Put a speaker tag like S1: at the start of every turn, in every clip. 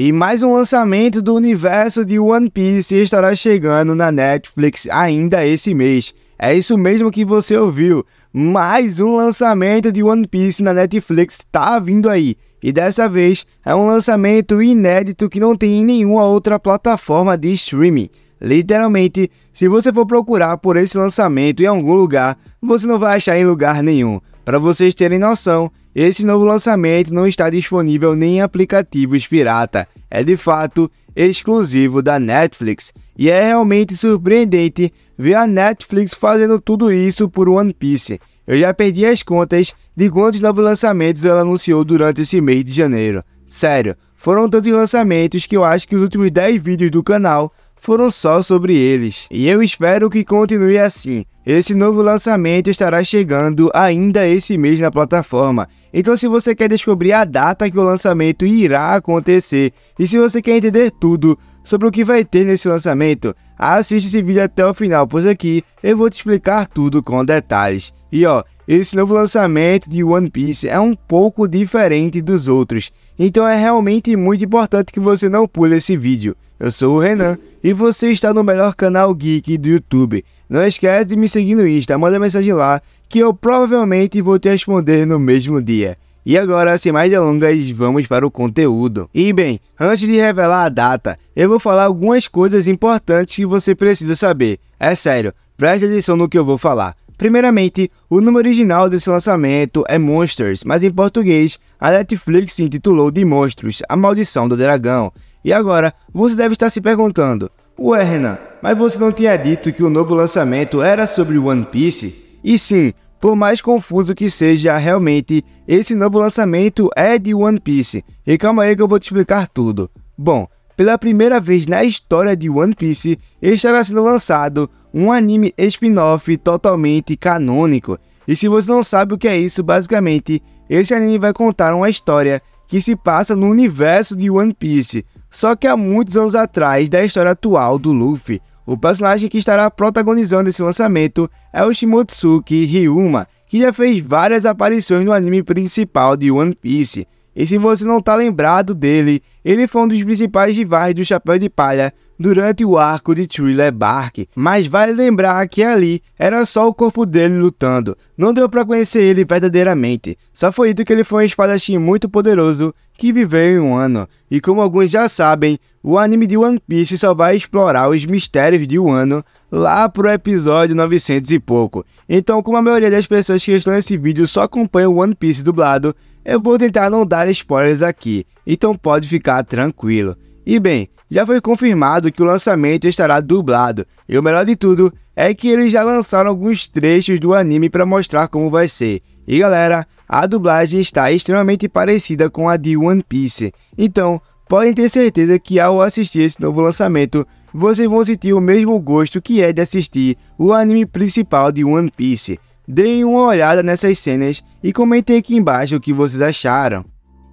S1: E mais um lançamento do universo de One Piece estará chegando na Netflix ainda esse mês. É isso mesmo que você ouviu. Mais um lançamento de One Piece na Netflix tá vindo aí. E dessa vez é um lançamento inédito que não tem em nenhuma outra plataforma de streaming. Literalmente, se você for procurar por esse lançamento em algum lugar, você não vai achar em lugar nenhum. Para vocês terem noção, esse novo lançamento não está disponível nem em aplicativos pirata, é de fato exclusivo da Netflix. E é realmente surpreendente ver a Netflix fazendo tudo isso por One Piece. Eu já perdi as contas de quantos novos lançamentos ela anunciou durante esse mês de janeiro. Sério, foram tantos lançamentos que eu acho que os últimos 10 vídeos do canal foram só sobre eles. E eu espero que continue assim. Esse novo lançamento estará chegando ainda esse mês na plataforma. Então se você quer descobrir a data que o lançamento irá acontecer e se você quer entender tudo sobre o que vai ter nesse lançamento. Assiste esse vídeo até o final, pois aqui eu vou te explicar tudo com detalhes. E ó, esse novo lançamento de One Piece é um pouco diferente dos outros, então é realmente muito importante que você não pule esse vídeo. Eu sou o Renan e você está no melhor canal geek do YouTube. Não esquece de me seguir no Insta, manda mensagem lá que eu provavelmente vou te responder no mesmo dia. E agora, sem mais delongas, vamos para o conteúdo. E bem, antes de revelar a data, eu vou falar algumas coisas importantes que você precisa saber. É sério, preste atenção no que eu vou falar. Primeiramente, o nome original desse lançamento é Monsters, mas em português, a Netflix se intitulou de Monstros, A Maldição do Dragão. E agora, você deve estar se perguntando, Ué, Renan, mas você não tinha dito que o novo lançamento era sobre One Piece? E sim, por mais confuso que seja realmente, esse novo lançamento é de One Piece, e calma aí que eu vou te explicar tudo. Bom, pela primeira vez na história de One Piece, estará sendo lançado um anime spin-off totalmente canônico. E se você não sabe o que é isso, basicamente, esse anime vai contar uma história que se passa no universo de One Piece, só que há muitos anos atrás da história atual do Luffy, o personagem que estará protagonizando esse lançamento é o Shimotsuki Ryuma, que já fez várias aparições no anime principal de One Piece, e se você não tá lembrado dele, ele foi um dos principais rivais do Chapéu de Palha durante o arco de Thriller Bark, mas vale lembrar que ali era só o corpo dele lutando, não deu para conhecer ele verdadeiramente, só foi dito que ele foi um espadachim muito poderoso que viveu em um ano, e como alguns já sabem, o anime de One Piece só vai explorar os mistérios de um ano lá pro episódio 900 e pouco, então como a maioria das pessoas que estão nesse vídeo só acompanha o One Piece dublado, eu vou tentar não dar spoilers aqui, então pode ficar tranquilo. E bem, já foi confirmado que o lançamento estará dublado, e o melhor de tudo é que eles já lançaram alguns trechos do anime para mostrar como vai ser. E galera, a dublagem está extremamente parecida com a de One Piece, então podem ter certeza que ao assistir esse novo lançamento, vocês vão sentir o mesmo gosto que é de assistir o anime principal de One Piece. Deem uma olhada nessas cenas e comentem aqui embaixo o que vocês acharam.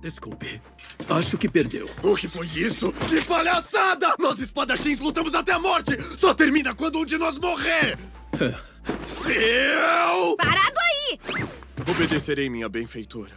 S1: Desculpe, acho que perdeu. O que foi isso? Que palhaçada! Nós espadachins lutamos até a morte! Só termina quando um de nós morrer! Seu! Parado aí! Obedecerei minha benfeitora.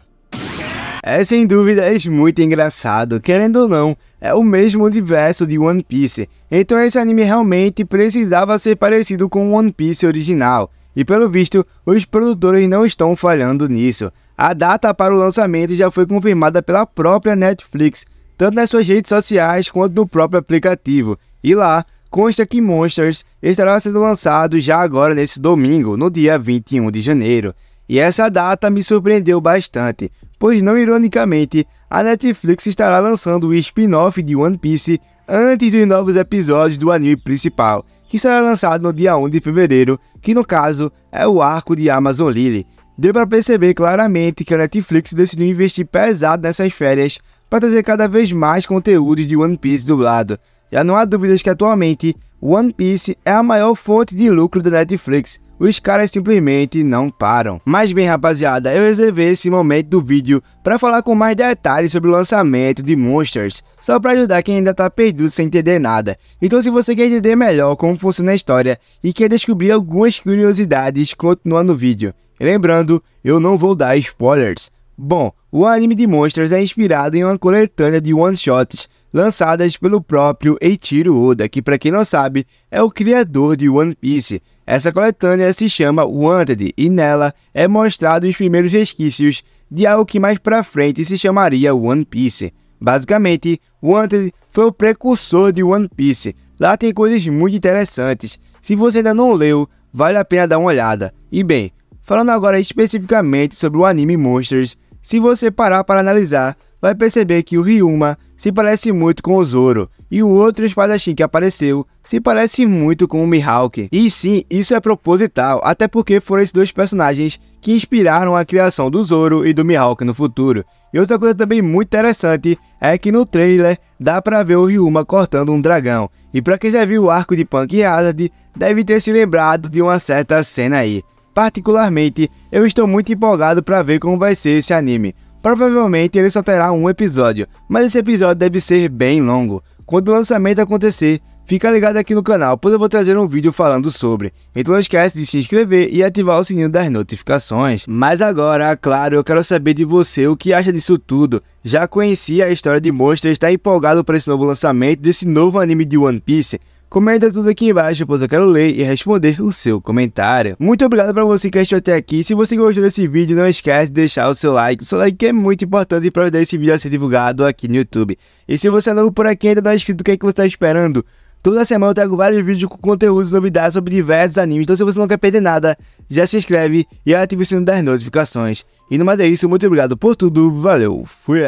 S1: É sem dúvidas muito engraçado, querendo ou não, é o mesmo universo de One Piece, então esse anime realmente precisava ser parecido com o One Piece original. E pelo visto, os produtores não estão falhando nisso. A data para o lançamento já foi confirmada pela própria Netflix, tanto nas suas redes sociais quanto no próprio aplicativo. E lá, consta que Monsters estará sendo lançado já agora nesse domingo, no dia 21 de janeiro. E essa data me surpreendeu bastante, pois não ironicamente, a Netflix estará lançando o spin-off de One Piece antes dos novos episódios do anime principal que será lançado no dia 1 de fevereiro, que no caso é o arco de Amazon Lily. Deu para perceber claramente que a Netflix decidiu investir pesado nessas férias para trazer cada vez mais conteúdo de One Piece dublado. Já não há dúvidas que atualmente One Piece é a maior fonte de lucro da Netflix, os caras simplesmente não param. Mas bem rapaziada, eu reservei esse momento do vídeo para falar com mais detalhes sobre o lançamento de Monsters, só para ajudar quem ainda tá perdido sem entender nada. Então se você quer entender melhor como funciona a história e quer descobrir algumas curiosidades, continua no vídeo. E lembrando, eu não vou dar spoilers. Bom, o anime de Monsters é inspirado em uma coletânea de one-shots lançadas pelo próprio Eiichiro Oda, que para quem não sabe, é o criador de One Piece. Essa coletânea se chama Wanted e nela é mostrado os primeiros resquícios de algo que mais para frente se chamaria One Piece. Basicamente, Wanted foi o precursor de One Piece. Lá tem coisas muito interessantes. Se você ainda não leu, vale a pena dar uma olhada. E bem, falando agora especificamente sobre o anime Monsters, se você parar para analisar, vai perceber que o Ryuma se parece muito com o Zoro, e o outro espadachim que apareceu se parece muito com o Mihawk. E sim, isso é proposital, até porque foram esses dois personagens que inspiraram a criação do Zoro e do Mihawk no futuro. E outra coisa também muito interessante é que no trailer dá pra ver o Ryuma cortando um dragão, e pra quem já viu o arco de Punk Hazard, deve ter se lembrado de uma certa cena aí. Particularmente, eu estou muito empolgado para ver como vai ser esse anime, Provavelmente ele só terá um episódio, mas esse episódio deve ser bem longo. Quando o lançamento acontecer, fica ligado aqui no canal, pois eu vou trazer um vídeo falando sobre. Então não esquece de se inscrever e ativar o sininho das notificações. Mas agora, claro, eu quero saber de você o que acha disso tudo. Já conhecia a história de Monstro e está empolgado para esse novo lançamento desse novo anime de One Piece? Comenta tudo aqui embaixo, pois eu quero ler e responder o seu comentário. Muito obrigado para você que assistiu até aqui. Se você gostou desse vídeo, não esquece de deixar o seu like. O seu like é muito importante para ajudar esse vídeo a ser divulgado aqui no YouTube. E se você é novo por aqui ainda não é inscrito, o que, é que você está esperando? Toda semana eu trago vários vídeos com conteúdos e novidades sobre diversos animes. Então se você não quer perder nada, já se inscreve e ative o sino das notificações. E no mais é isso, muito obrigado por tudo. Valeu, fui!